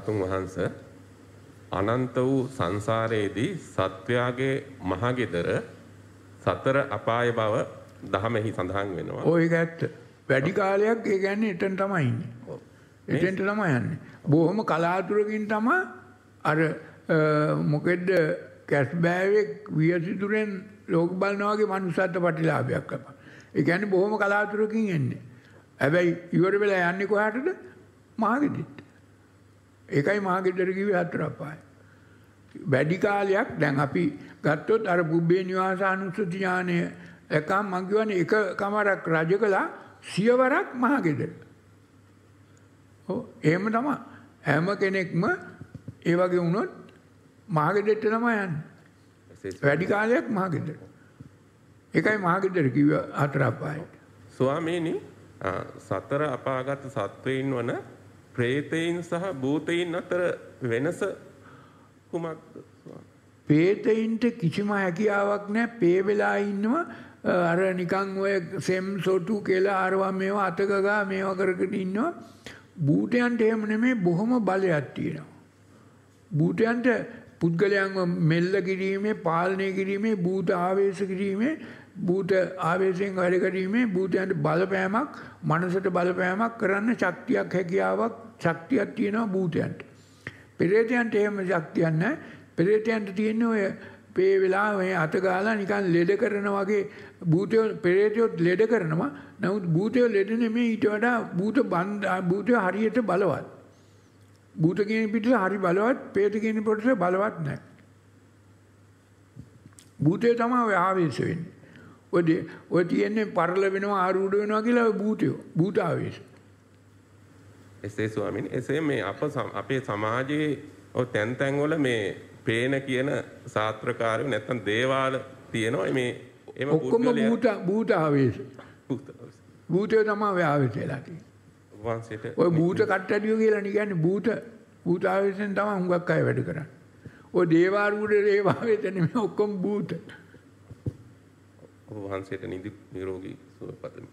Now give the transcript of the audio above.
අතුන් වහන්ස අනන්ත වූ සංසාරයේදී සත්වයාගේ මහගෙදර සතර අපාය බව දහමෙහි සඳහන් වෙනවා. ඔය ගැත්ත. වැඩි කාලයක් ඒ කියන්නේ එතන තමයි ඉන්නේ. එතෙන්ට තමයි යන්නේ. බොහොම කලාතුරකින් තමයි අර මොකෙද්ද කැස් බෑවේ වියසිතුරෙන් ලෝක බලනවා වගේ මනුස්සත්ව ප්‍රතිලාභයක් ලබන. ඒ කියන්නේ බොහොම කලාතුරකින් එන්නේ. හැබැයි ඉවර වෙලා යන්නේ කොහාටද? මාගෙදිත්. ඒකයි මහගෙදර කිව්වේ හතර අපාය. වැඩි කාලයක් දැන් අපි ගත්තොත් අර පුබ්බේ නිවාසානුස්සති ඥානය එකම් මං කියවනේ එක කමරක් රජ කළා සියවරක් මහගෙදර. ඔව් එහෙම තමයි. හැම කෙනෙක්ම ඒ වගේ වුණොත් මහගෙදරට තමයි යන්නේ. වැඩි කාලයක් මහගෙදර. ඒකයි මහගෙදර කිව්ව හතර අපායට. ස්වාමීනි සතර අපාගත සත්වයින් වන ප්‍රේතයින් සහ භූතයින් අතර වෙනස කුමක්ද? ප්‍රේතයින්ට කිසිම හැකියාවක් නැහැ. පේ වෙලා ඉන්නවා. අර නිකන් ඔය සෙම් සොටු කියලා අරවා මේවා අතකගා මේවා කරගෙන ඉන්නවා. භූතයන්ට එහෙම නෙමෙයි බොහොම බලයක් තියෙනවා. භූතයන්ට පුද්ගලයන්ව මෙල්ල කිරීමේ පාලනය කිරීමේ භූත ආවේශ කිරීමේ භූත ආවේශයෙන් වැඩ කිරීමේ භූතයන්ට බලපෑමක් මනසට බලපෑමක් කරන්න ශක්තියක් හැකියාවක් ශක්තියක් තියෙනවා භූතයන්ට. පෙරේතයන්ට එහෙම ශක්තියක් නැහැ. පෙරේතයන්ට තියෙන්නේ ඔය මේ වෙලාවේ අත ගාලා නිකන් ලෙඩ කරන වගේ භූතයෝ පෙරේතයෝත් ලෙඩ කරනවා. නමුත් භූතයෝ ලෙඩ නෙමෙයි ඊට වඩා භූත බන්ධ භූතය හරියට බලවත්. භූත කියන පිටට හරි බලවත්, പ്രേත කියන පිටට බලවත් නැහැ. භූතය තමයි ඔය ආවේශ වෙන්නේ. ඔය ඔය තියෙන්නේ පරල වෙනවා, ආරූඪ වෙනවා කියලා ඔය භූතය. භූත ආවේශ. එසේ ස්වාමීන් එසේ මේ අප අපේ සමාජයේ ඔය තැන් තැන් වල මේ පේන කියන සාත්‍රකාරය නැත්තම් දේවාල තියෙනවා මේ එම ඔක්කොම භූත භූත ආවේශ. භූත ආවේශ. භූතය තමයි ආවේශ වෙලා තියෙන්නේ. වහන්සේට ඔය බූත කට්ටඩිය කියලා කියන්නේ බූත බූත ආවේශයෙන් තමයි හුඟක් අය වැඩ කරන්නේ. ඔය දේවාරුඩේ දේවාවේතන මේ ඔක්කොම බූත. ඔබ වහන්සේට නිදුක් නිරෝගී සුවපත් වේ.